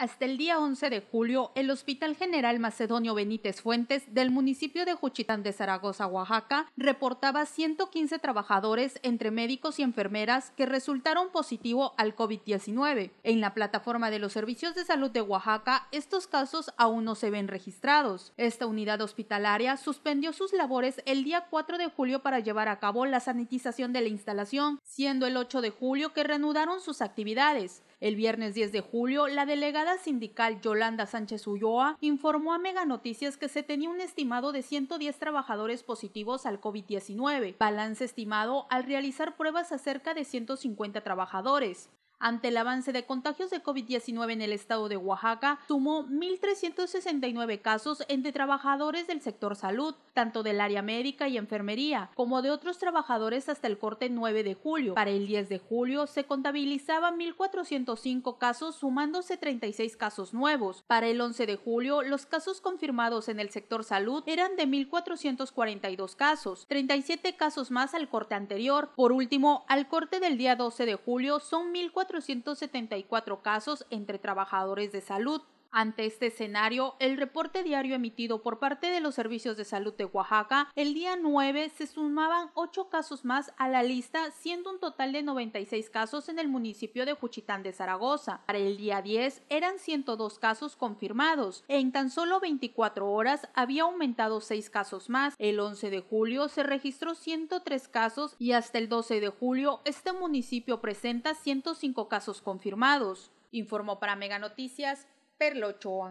Hasta el día 11 de julio, el Hospital General Macedonio Benítez Fuentes del municipio de Juchitán de Zaragoza, Oaxaca, reportaba 115 trabajadores entre médicos y enfermeras que resultaron positivo al COVID-19. En la plataforma de los servicios de salud de Oaxaca, estos casos aún no se ven registrados. Esta unidad hospitalaria suspendió sus labores el día 4 de julio para llevar a cabo la sanitización de la instalación, siendo el 8 de julio que reanudaron sus actividades. El viernes 10 de julio, la delegada sindical Yolanda Sánchez Ulloa informó a Mega Noticias que se tenía un estimado de 110 trabajadores positivos al COVID-19, balance estimado al realizar pruebas a cerca de 150 trabajadores. Ante el avance de contagios de COVID-19 en el estado de Oaxaca, sumó 1.369 casos entre trabajadores del sector salud, tanto del área médica y enfermería, como de otros trabajadores hasta el corte 9 de julio. Para el 10 de julio se contabilizaban 1.405 casos, sumándose 36 casos nuevos. Para el 11 de julio, los casos confirmados en el sector salud eran de 1.442 casos, 37 casos más al corte anterior. Por último, al corte del día 12 de julio son 1.400 474 casos entre trabajadores de salud, ante este escenario, el reporte diario emitido por parte de los servicios de salud de Oaxaca, el día 9 se sumaban 8 casos más a la lista, siendo un total de 96 casos en el municipio de Juchitán de Zaragoza. Para el día 10 eran 102 casos confirmados. En tan solo 24 horas había aumentado 6 casos más. El 11 de julio se registró 103 casos y hasta el 12 de julio este municipio presenta 105 casos confirmados. Informó para Mega Noticias Perlochoa.